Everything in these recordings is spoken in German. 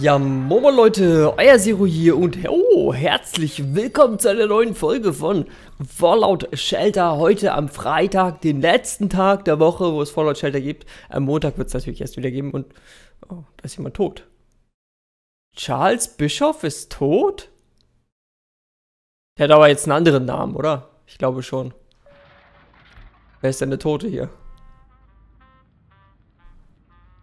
Ja, moin Leute, euer Zero hier und oh, herzlich willkommen zu einer neuen Folge von Fallout Shelter. Heute am Freitag, den letzten Tag der Woche, wo es Fallout Shelter gibt. Am Montag wird es natürlich erst wieder geben und oh, da ist jemand tot. Charles Bischoff ist tot? Der hat aber jetzt einen anderen Namen, oder? Ich glaube schon. Wer ist denn der Tote hier?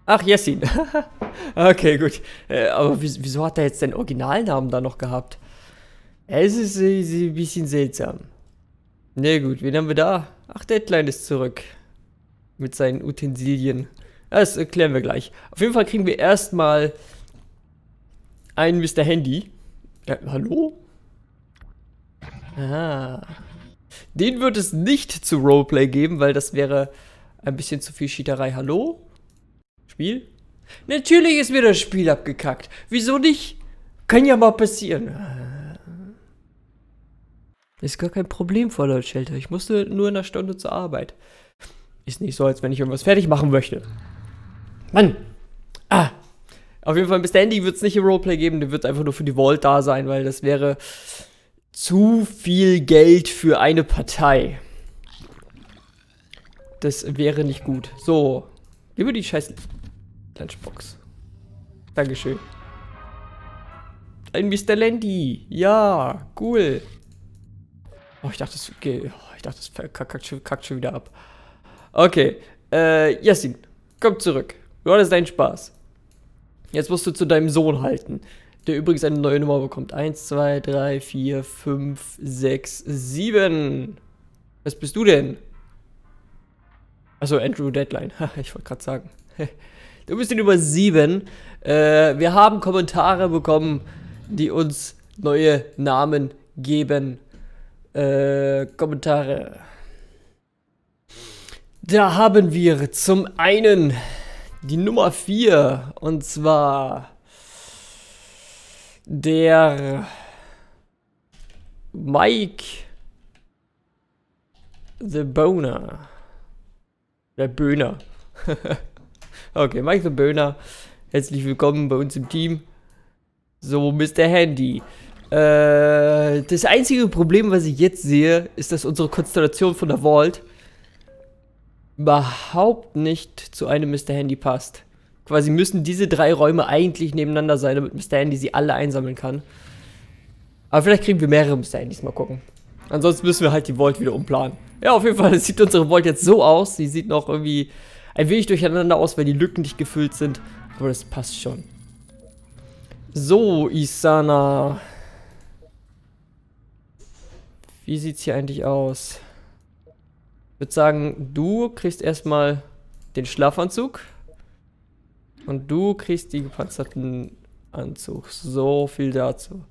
Ach, Jessin. okay, gut. Äh, aber wieso hat er jetzt den Originalnamen da noch gehabt? Es ist, ist ein bisschen seltsam. Na nee, gut, wen haben wir da? Ach, Deadline ist zurück. Mit seinen Utensilien. Das erklären wir gleich. Auf jeden Fall kriegen wir erstmal einen Mr. Handy. Äh, hallo? Ah. Den wird es nicht zu Roleplay geben, weil das wäre ein bisschen zu viel Schieterei. Hallo? Spiel? Natürlich ist mir das Spiel abgekackt. Wieso nicht? Kann ja mal passieren. Äh. Ist gar kein Problem, Fallout Shelter. Ich musste nur in einer Stunde zur Arbeit. Ist nicht so, als wenn ich irgendwas fertig machen möchte. Mann! Ah! Auf jeden Fall, Mr. Andy wird es nicht im Roleplay geben, der wird einfach nur für die Vault da sein, weil das wäre zu viel Geld für eine Partei. Das wäre nicht gut. So. Gib mir die Scheiße. Lunchbox. Dankeschön. Ein Mr. Landy. Ja, cool. Oh, ich dachte, das, okay. oh, das kackt schon, schon wieder ab. Okay. Äh, Yassin, komm zurück. Du hattest deinen Spaß. Jetzt musst du zu deinem Sohn halten. Der übrigens eine neue Nummer bekommt. 1, 2, 3, 4, 5, 6, 7. Was bist du denn? Achso, Andrew Deadline. ich wollte gerade sagen. Du bist in über sieben. Äh, wir haben Kommentare bekommen, die uns neue Namen geben. Äh, Kommentare. Da haben wir zum einen die Nummer 4 und zwar der Mike The Boner. Der Böhner. Okay, Michael Böhner, herzlich willkommen bei uns im Team. So, Mr. Handy. Äh, das einzige Problem, was ich jetzt sehe, ist, dass unsere Konstellation von der Vault überhaupt nicht zu einem Mr. Handy passt. Quasi müssen diese drei Räume eigentlich nebeneinander sein, damit Mr. Handy sie alle einsammeln kann. Aber vielleicht kriegen wir mehrere Mr. Handys, mal gucken. Ansonsten müssen wir halt die Vault wieder umplanen. Ja, auf jeden Fall sieht unsere Vault jetzt so aus. Sie sieht noch irgendwie ein wenig durcheinander aus, weil die Lücken nicht gefüllt sind. Aber das passt schon. So, Isana. Wie sieht's hier eigentlich aus? Ich würde sagen, du kriegst erstmal den Schlafanzug. Und du kriegst die gepanzerten Anzug. So viel dazu.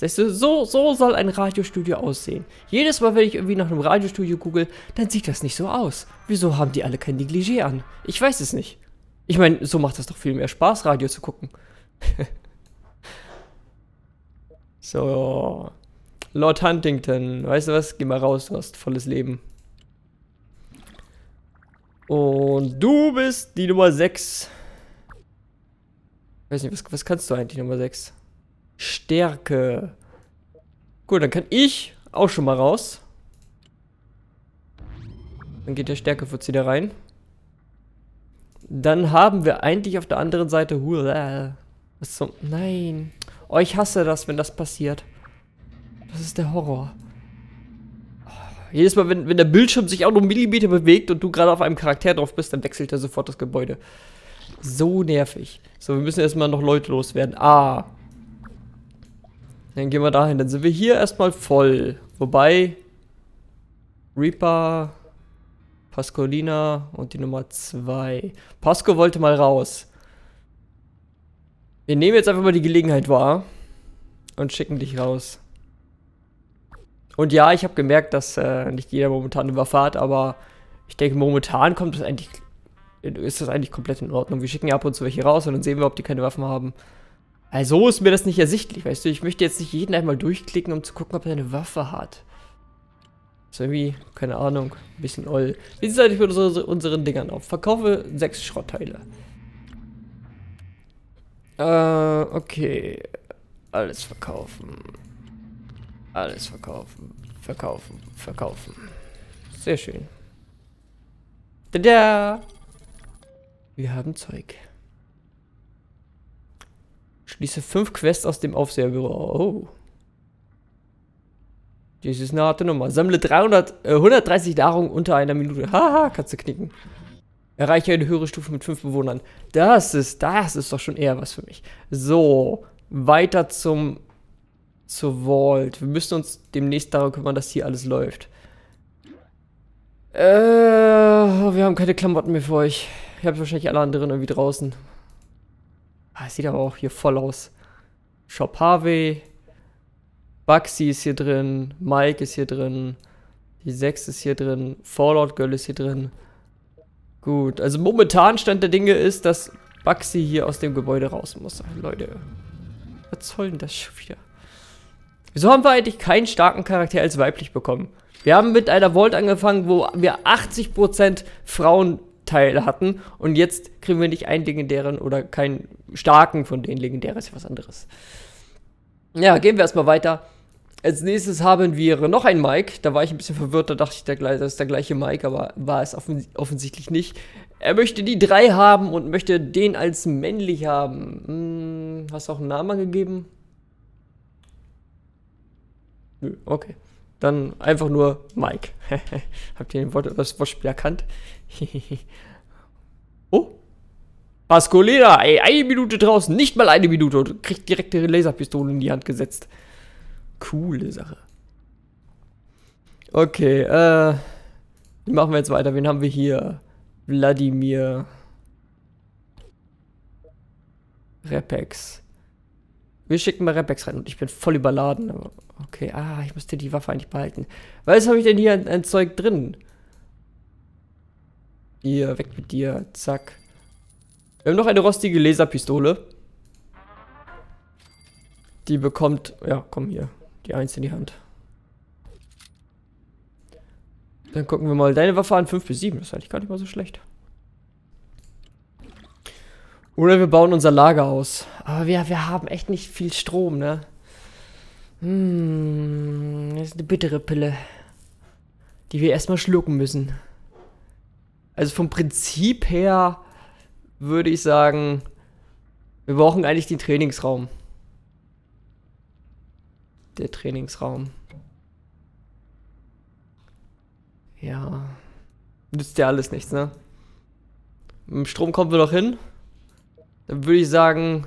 Sagst du, so, so soll ein Radiostudio aussehen. Jedes Mal, wenn ich irgendwie nach einem Radiostudio google, dann sieht das nicht so aus. Wieso haben die alle kein Negligé an? Ich weiß es nicht. Ich meine, so macht das doch viel mehr Spaß, Radio zu gucken. so. Lord Huntington, weißt du was? Geh mal raus, du hast volles Leben. Und du bist die Nummer 6. weiß nicht, was, was kannst du eigentlich, Nummer 6? Stärke. Gut, dann kann ich auch schon mal raus. Dann geht der Stärkefutz wieder rein. Dann haben wir eigentlich auf der anderen Seite... Was zum... Nein. Oh, ich hasse das, wenn das passiert. Das ist der Horror. Jedes Mal, wenn, wenn der Bildschirm sich auch nur Millimeter bewegt und du gerade auf einem Charakter drauf bist, dann wechselt er sofort das Gebäude. So nervig. So, wir müssen erstmal noch Leute loswerden. Ah, dann gehen wir dahin. Dann sind wir hier erstmal voll. Wobei Reaper, Pascolina und die Nummer 2. Pasco wollte mal raus. Wir nehmen jetzt einfach mal die Gelegenheit wahr und schicken dich raus. Und ja, ich habe gemerkt, dass äh, nicht jeder momentan eine Waffe hat, aber ich denke, momentan kommt das eigentlich, ist das eigentlich komplett in Ordnung. Wir schicken ja ab und zu welche raus und dann sehen wir, ob die keine Waffen haben. Also ist mir das nicht ersichtlich, weißt du? Ich möchte jetzt nicht jeden einmal durchklicken, um zu gucken, ob er eine Waffe hat. Ist irgendwie, keine Ahnung, ein bisschen oll. Wie sieht es eigentlich mit unsere, unseren Dingern auf? Verkaufe sechs Schrottteile. Äh, okay. Alles verkaufen. Alles verkaufen. Verkaufen. Verkaufen. Sehr schön. Tada! Wir haben Zeug. Schließe fünf Quests aus dem Aufseherbüro. Oh. Das ist eine harte Nummer. Sammle 300, äh, 130 Nahrung unter einer Minute. Haha, kannst du knicken. Erreiche eine höhere Stufe mit fünf Bewohnern. Das ist, das ist doch schon eher was für mich. So, weiter zum zur Vault. Wir müssen uns demnächst darum kümmern, dass hier alles läuft. Äh, wir haben keine Klamotten mehr für euch. Ihr habt wahrscheinlich alle anderen irgendwie draußen. Ah, sieht aber auch hier voll aus. Shop Harvey. Baxi ist hier drin. Mike ist hier drin. Die 6 ist hier drin. Fallout Girl ist hier drin. Gut, also momentan Stand der Dinge ist, dass Baxi hier aus dem Gebäude raus muss. Leute, was soll denn das schon wieder? Wieso haben wir eigentlich keinen starken Charakter als weiblich bekommen? Wir haben mit einer Vault angefangen, wo wir 80% Frauen Teil hatten und jetzt kriegen wir nicht einen legendären oder keinen starken von den legendären, ist ja was anderes. Ja, gehen wir erstmal weiter. Als nächstes haben wir noch einen Mike. Da war ich ein bisschen verwirrt, da dachte ich, das ist der gleiche Mike, aber war es offens offensichtlich nicht. Er möchte die drei haben und möchte den als männlich haben. Hm, hast du auch einen Namen gegeben? Nö, okay dann einfach nur Mike. Habt ihr den Wort, das Wortspiel erkannt? oh. Pascolina, ey, eine Minute draußen, nicht mal eine Minute und kriegt direkt ihre Laserpistole in die Hand gesetzt. Coole Sache. Okay, äh, Wie machen wir jetzt weiter. Wen haben wir hier? Wladimir. Repex. Wir schicken mal Rebex rein und ich bin voll überladen. Okay, ah, ich müsste die Waffe eigentlich behalten. Was habe ich denn hier ein Zeug drin? Hier, weg mit dir. Zack. Wir haben noch eine rostige Laserpistole. Die bekommt... Ja, komm hier. Die Eins in die Hand. Dann gucken wir mal deine Waffe an. 5 bis 7. Das ist eigentlich gar nicht mal so schlecht. Oder wir bauen unser Lager aus. Aber wir, wir haben echt nicht viel Strom, ne? Hm, das ist eine bittere Pille. Die wir erstmal schlucken müssen. Also vom Prinzip her würde ich sagen, wir brauchen eigentlich den Trainingsraum. Der Trainingsraum. Ja. Nützt ja alles nichts, ne? Mit dem Strom kommen wir noch hin dann würde ich sagen,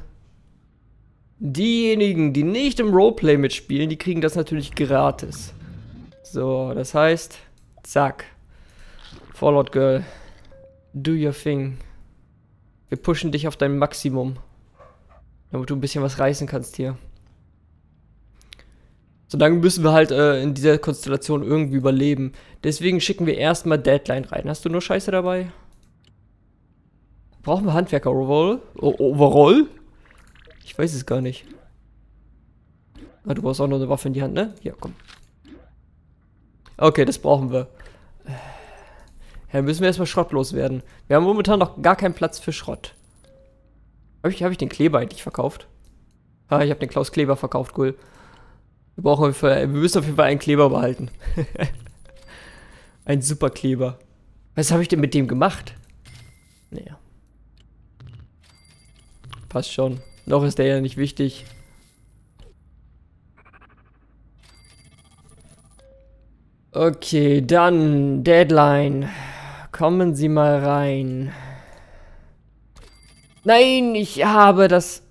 diejenigen, die nicht im Roleplay mitspielen, die kriegen das natürlich gratis. So, das heißt, zack. Fallout Girl, do your thing. Wir pushen dich auf dein Maximum. Damit du ein bisschen was reißen kannst hier. Solange müssen wir halt äh, in dieser Konstellation irgendwie überleben. Deswegen schicken wir erstmal Deadline rein. Hast du nur Scheiße dabei? Brauchen wir Handwerker overall? overall? Ich weiß es gar nicht. Ah, du brauchst auch noch eine Waffe in die Hand, ne? Ja, komm. Okay, das brauchen wir. Ja, äh, müssen wir erstmal schrottlos werden. Wir haben momentan noch gar keinen Platz für Schrott. Habe ich, hab ich den Kleber eigentlich verkauft? Ah, ich habe den Klaus Kleber verkauft, cool. Wir, brauchen auf Fall, wir müssen auf jeden Fall einen Kleber behalten. Ein super Kleber. Was habe ich denn mit dem gemacht? Naja. Passt schon. Noch ist der ja nicht wichtig. Okay, dann Deadline. Kommen Sie mal rein. Nein, ich habe das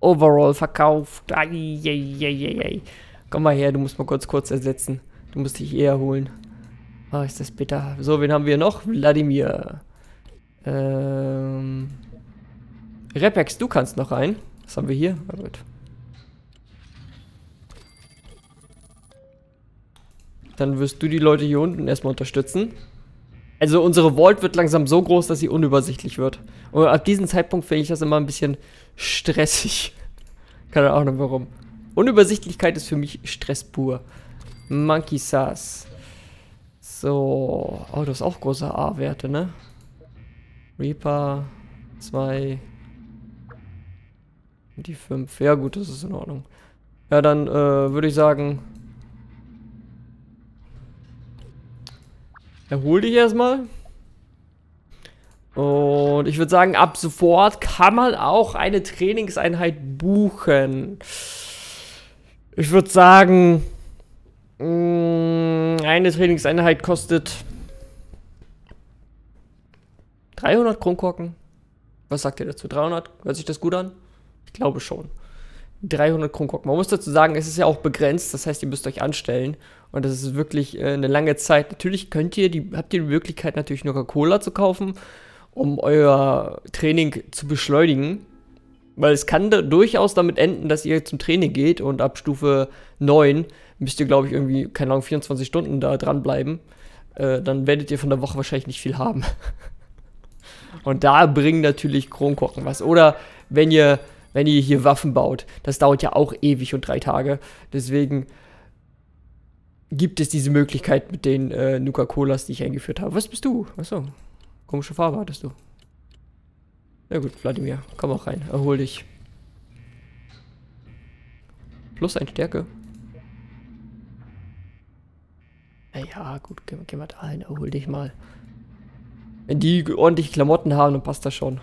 Overall verkauft. Ai, Komm mal her, du musst mal kurz kurz ersetzen. Du musst dich eher holen. oh, ist das bitter. So, wen haben wir noch? Wladimir. Ähm... Repex, du kannst noch rein. Was haben wir hier? gut. Dann wirst du die Leute hier unten erstmal unterstützen. Also unsere Vault wird langsam so groß, dass sie unübersichtlich wird. Und ab diesem Zeitpunkt finde ich das immer ein bisschen stressig. Keine Ahnung warum. Unübersichtlichkeit ist für mich Stress pur. Monkey Sass. So. Oh, du hast auch große A-Werte, ne? Reaper Zwei. Die 5. Ja gut, das ist in Ordnung. Ja, dann äh, würde ich sagen... Erhol dich erstmal. Und ich würde sagen, ab sofort kann man auch eine Trainingseinheit buchen. Ich würde sagen, mm, eine Trainingseinheit kostet 300 Kronkorken. Was sagt ihr dazu? 300? Hört sich das gut an? Ich glaube schon. 300 Kronkorken. Man muss dazu sagen, es ist ja auch begrenzt, das heißt, ihr müsst euch anstellen. Und das ist wirklich äh, eine lange Zeit. Natürlich könnt ihr, die, habt ihr die Möglichkeit, natürlich nur cola zu kaufen, um euer Training zu beschleunigen. Weil es kann da durchaus damit enden, dass ihr zum Training geht und ab Stufe 9 müsst ihr, glaube ich, irgendwie, keine Ahnung, 24 Stunden da dranbleiben. Äh, dann werdet ihr von der Woche wahrscheinlich nicht viel haben. und da bringen natürlich Kronkorken was. Oder wenn ihr wenn ihr hier Waffen baut. Das dauert ja auch ewig und drei Tage. Deswegen gibt es diese Möglichkeit mit den äh, Nuka-Colas, die ich eingeführt habe. Was bist du? Achso, komische Farbe hattest du. Na gut, Vladimir, komm auch rein, erhol dich. Plus ein Stärke. Naja, gut, geh, geh mal dahin, erhol dich mal. Wenn die ordentliche Klamotten haben, dann passt das schon.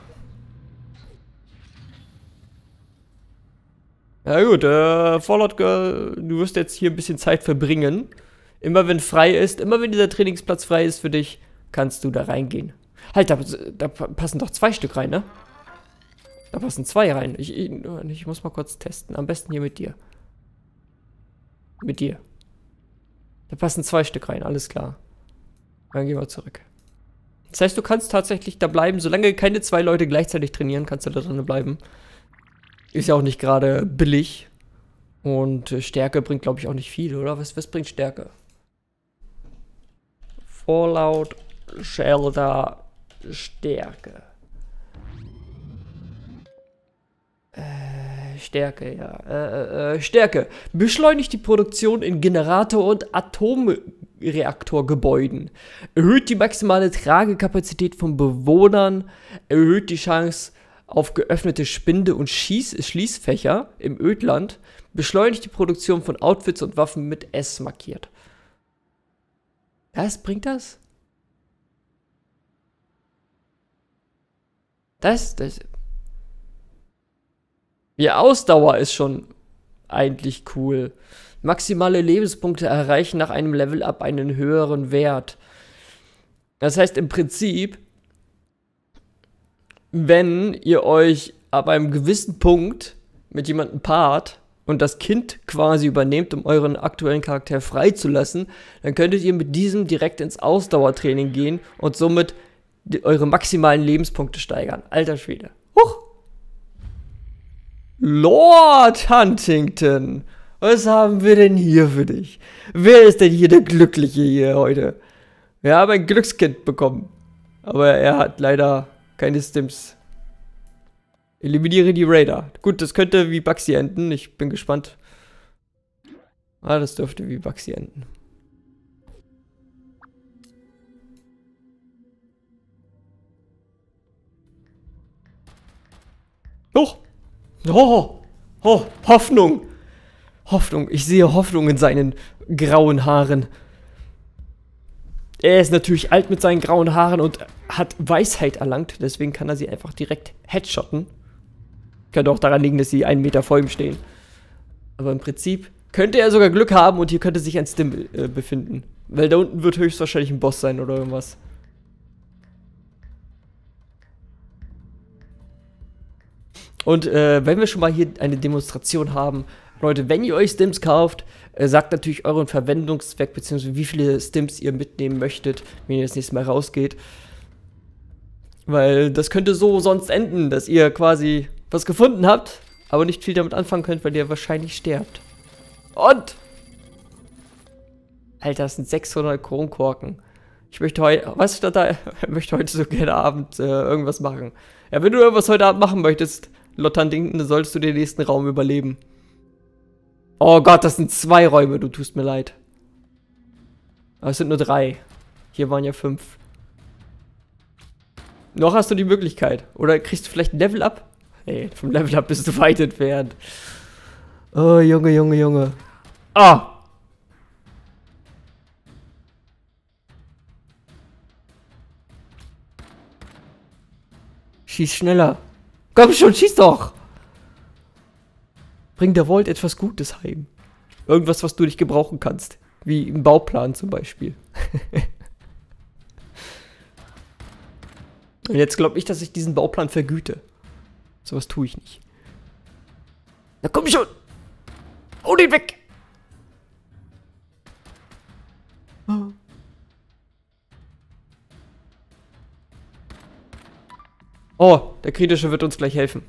Ja gut, äh, Fallout Girl, du wirst jetzt hier ein bisschen Zeit verbringen. Immer wenn frei ist, immer wenn dieser Trainingsplatz frei ist für dich, kannst du da reingehen. Halt, da, da passen doch zwei Stück rein, ne? Da passen zwei rein. Ich, ich, ich muss mal kurz testen. Am besten hier mit dir. Mit dir. Da passen zwei Stück rein, alles klar. Dann gehen wir zurück. Das heißt, du kannst tatsächlich da bleiben. Solange keine zwei Leute gleichzeitig trainieren, kannst du da drinnen bleiben. Ist ja auch nicht gerade billig. Und äh, Stärke bringt, glaube ich, auch nicht viel, oder? Was, was bringt Stärke? Fallout, Shelter, Stärke. Äh, Stärke, ja. Äh, äh, äh, Stärke. Beschleunigt die Produktion in Generator- und Atomreaktorgebäuden. Erhöht die maximale Tragekapazität von Bewohnern. Erhöht die Chance auf geöffnete Spinde und Schieß Schließfächer im Ödland beschleunigt die Produktion von Outfits und Waffen mit S markiert. Was bringt das? Das, das. Ja, Ausdauer ist schon eigentlich cool. Maximale Lebenspunkte erreichen nach einem Level-Up einen höheren Wert. Das heißt im Prinzip, wenn ihr euch ab einem gewissen Punkt mit jemandem paart und das Kind quasi übernehmt, um euren aktuellen Charakter freizulassen, dann könntet ihr mit diesem direkt ins Ausdauertraining gehen und somit die, eure maximalen Lebenspunkte steigern. Alter Schwede. Huch! Lord Huntington! Was haben wir denn hier für dich? Wer ist denn hier der Glückliche hier heute? Wir haben ein Glückskind bekommen. Aber er hat leider keine Stims. Eliminiere die Raider. Gut, das könnte wie Bugsy enden. Ich bin gespannt. Ah, das dürfte wie Bugsy enden. Hoch! Oh! Oh! Hoffnung! Hoffnung. Ich sehe Hoffnung in seinen grauen Haaren. Er ist natürlich alt mit seinen grauen Haaren und hat Weisheit erlangt. Deswegen kann er sie einfach direkt headshotten. Könnte auch daran liegen, dass sie einen Meter vor ihm stehen. Aber im Prinzip könnte er sogar Glück haben und hier könnte sich ein Stim äh, befinden. Weil da unten wird höchstwahrscheinlich ein Boss sein oder irgendwas. Und äh, wenn wir schon mal hier eine Demonstration haben, Leute, wenn ihr euch Stims kauft, äh, sagt natürlich euren Verwendungszweck, beziehungsweise wie viele Stims ihr mitnehmen möchtet, wenn ihr das nächste Mal rausgeht. Weil das könnte so sonst enden, dass ihr quasi was gefunden habt, aber nicht viel damit anfangen könnt, weil ihr wahrscheinlich sterbt. Und! Alter, das sind 600 Kronkorken. Ich möchte heute, was ist da? Ich möchte heute so gerne Abend äh, irgendwas machen. Ja, wenn du irgendwas heute Abend machen möchtest, Lottern Dinken, solltest du den nächsten Raum überleben. Oh Gott, das sind zwei Räume, du tust mir leid. Aber es sind nur drei. Hier waren ja fünf. Noch hast du die Möglichkeit. Oder kriegst du vielleicht ein Level up? Ey, vom Level up bist du weit entfernt. Oh, Junge, Junge, Junge. Ah! Schieß schneller. Komm schon, schieß doch! Bring der Volt etwas Gutes heim. Irgendwas, was du nicht gebrauchen kannst. Wie ein Bauplan zum Beispiel. Und jetzt glaube ich, dass ich diesen Bauplan vergüte. Sowas tue ich nicht. Na komm schon! Hau den weg! oh, der Kritische wird uns gleich helfen.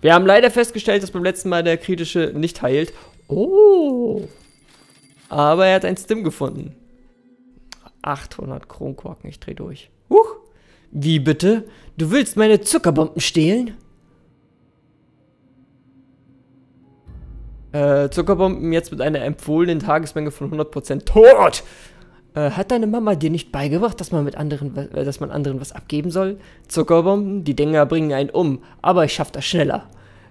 Wir haben leider festgestellt, dass beim letzten Mal der kritische nicht heilt. Oh. Aber er hat ein Stim gefunden. 800 Kronkorken, ich dreh durch. Huch. Wie bitte? Du willst meine Zuckerbomben stehlen? Äh, Zuckerbomben jetzt mit einer empfohlenen Tagesmenge von 100% tot! Äh, hat deine Mama dir nicht beigebracht, dass man mit anderen, äh, dass man anderen was abgeben soll? Zuckerbomben, die Dinger bringen einen um, aber ich schaff das schneller.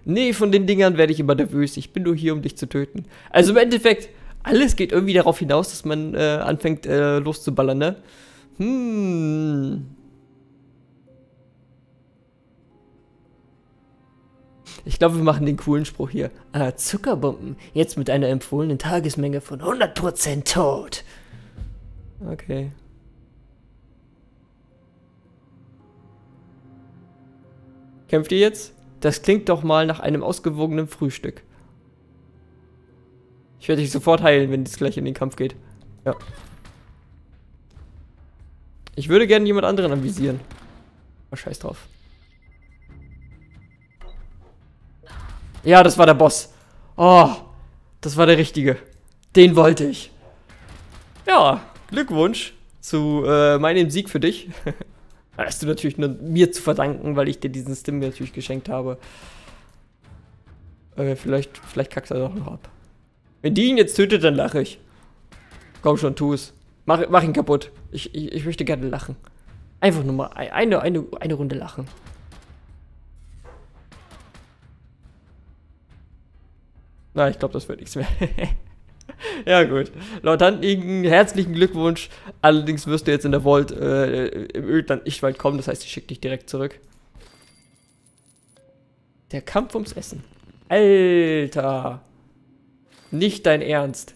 Nee, von den Dingern werde ich immer nervös. Ich bin nur hier, um dich zu töten. Also im Endeffekt, alles geht irgendwie darauf hinaus, dass man äh, anfängt äh, loszuballern, ne? Hm. Ich glaube, wir machen den coolen Spruch hier. Ah, Zuckerbomben. Jetzt mit einer empfohlenen Tagesmenge von 100% tot. Okay. Kämpft ihr jetzt? Das klingt doch mal nach einem ausgewogenen Frühstück. Ich werde dich sofort heilen, wenn es gleich in den Kampf geht. Ja. Ich würde gerne jemand anderen anvisieren. oh, scheiß drauf. Ja, das war der Boss. Oh, das war der Richtige. Den wollte ich. Ja, Glückwunsch zu äh, meinem Sieg für dich. Hast du natürlich nur mir zu verdanken, weil ich dir diesen Stim natürlich geschenkt habe. Äh, vielleicht, vielleicht kackst du doch noch ab. Wenn die ihn jetzt tötet, dann lache ich. Komm schon, tu es. Mach, mach ihn kaputt. Ich, ich, ich möchte gerne lachen. Einfach nur mal eine, eine, eine Runde lachen. Na, ich glaube, das wird nichts mehr. ja, gut. Laut Lautanten, herzlichen Glückwunsch. Allerdings wirst du jetzt in der Vault äh, im Ödland weit kommen, das heißt, ich schicke dich direkt zurück. Der Kampf ums Essen. Alter. Nicht dein Ernst.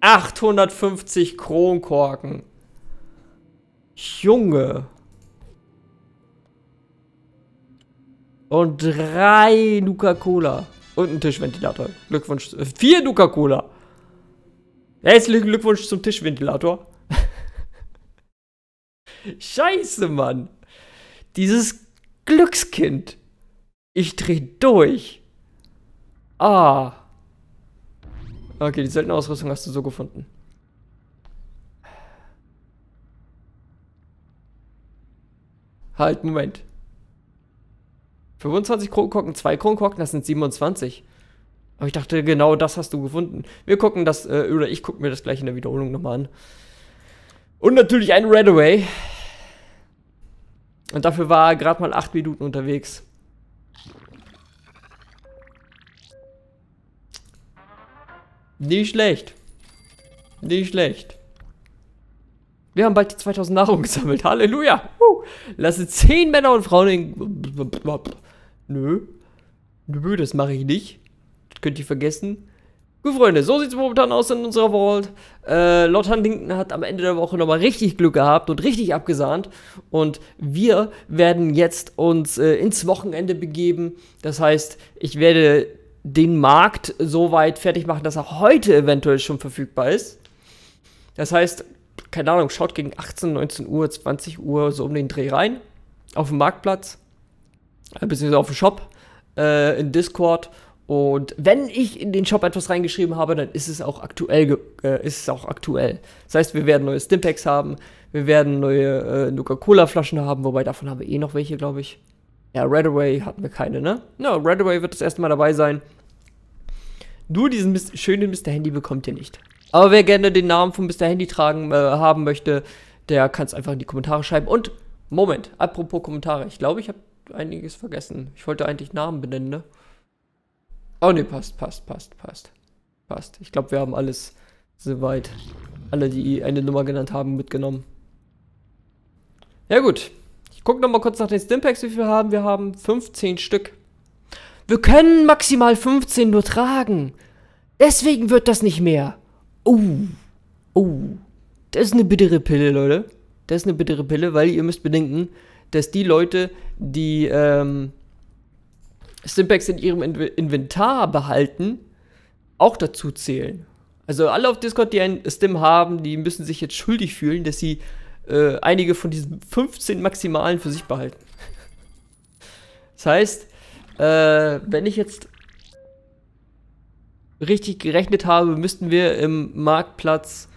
850 Kronkorken. Junge. Und drei Nuka Cola. Und einen Tischventilator. Glückwunsch. Vier Nuka-Cola. Herzlichen Glückwunsch zum Tischventilator. Scheiße, Mann. Dieses Glückskind. Ich dreh durch. Ah. Okay, die seltene Ausrüstung hast du so gefunden. Halt, Moment. 25 Kronkorken, 2 Kronkorken, das sind 27. Aber ich dachte, genau das hast du gefunden. Wir gucken das, äh, oder ich gucke mir das gleich in der Wiederholung nochmal an. Und natürlich ein Red Away. Und dafür war er gerade mal 8 Minuten unterwegs. Nicht schlecht. Nicht schlecht. Wir haben bald die 2000 Nahrung gesammelt. Halleluja. Uh. Lasse 10 Männer und Frauen in nö, nö, das mache ich nicht. Das könnt ihr vergessen. Gut, Freunde, so sieht es momentan aus in unserer World. Äh, Lord Huntington hat am Ende der Woche nochmal richtig Glück gehabt und richtig abgesahnt. Und wir werden jetzt uns äh, ins Wochenende begeben. Das heißt, ich werde den Markt so weit fertig machen, dass er heute eventuell schon verfügbar ist. Das heißt, keine Ahnung, schaut gegen 18, 19 Uhr, 20 Uhr so um den Dreh rein auf dem Marktplatz. Äh, beziehungsweise auf dem Shop, äh, in Discord. Und wenn ich in den Shop etwas reingeschrieben habe, dann ist es auch aktuell. Äh, ist es auch aktuell. Das heißt, wir werden neue Stimpacks haben, wir werden neue äh, nuka cola flaschen haben, wobei davon haben wir eh noch welche, glaube ich. Ja, Redaway hatten wir keine, ne? Ja, no, Redaway wird das erste Mal dabei sein. Nur diesen Mist schönen Mr. Handy bekommt ihr nicht. Aber wer gerne den Namen von Mr. Handy tragen äh, haben möchte, der kann es einfach in die Kommentare schreiben. Und Moment, apropos Kommentare, ich glaube, ich habe einiges vergessen. Ich wollte eigentlich Namen benennen, ne? Oh ne, passt, passt, passt, passt. Passt. Ich glaube, wir haben alles soweit. Alle, die eine Nummer genannt haben, mitgenommen. Ja gut. Ich gucke nochmal kurz nach den Stimpacks, wie viel wir haben. Wir haben 15 Stück. Wir können maximal 15 nur tragen. Deswegen wird das nicht mehr. Oh. oh. Das ist eine bittere Pille, Leute. Das ist eine bittere Pille, weil ihr müsst bedenken, dass die Leute, die ähm, Stimpacks in ihrem in Inventar behalten, auch dazu zählen. Also alle auf Discord, die ein Stim haben, die müssen sich jetzt schuldig fühlen, dass sie äh, einige von diesen 15 Maximalen für sich behalten. das heißt, äh, wenn ich jetzt richtig gerechnet habe, müssten wir im Marktplatz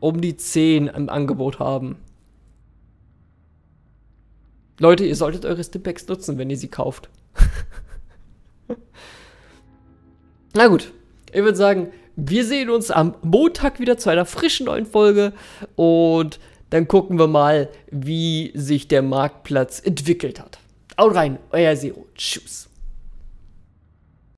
um die 10 im Angebot haben. Leute, ihr solltet eure Stimpacks nutzen, wenn ihr sie kauft. Na gut, ich würde sagen, wir sehen uns am Montag wieder zu einer frischen neuen Folge und dann gucken wir mal, wie sich der Marktplatz entwickelt hat. Haut rein, euer Zero. Tschüss.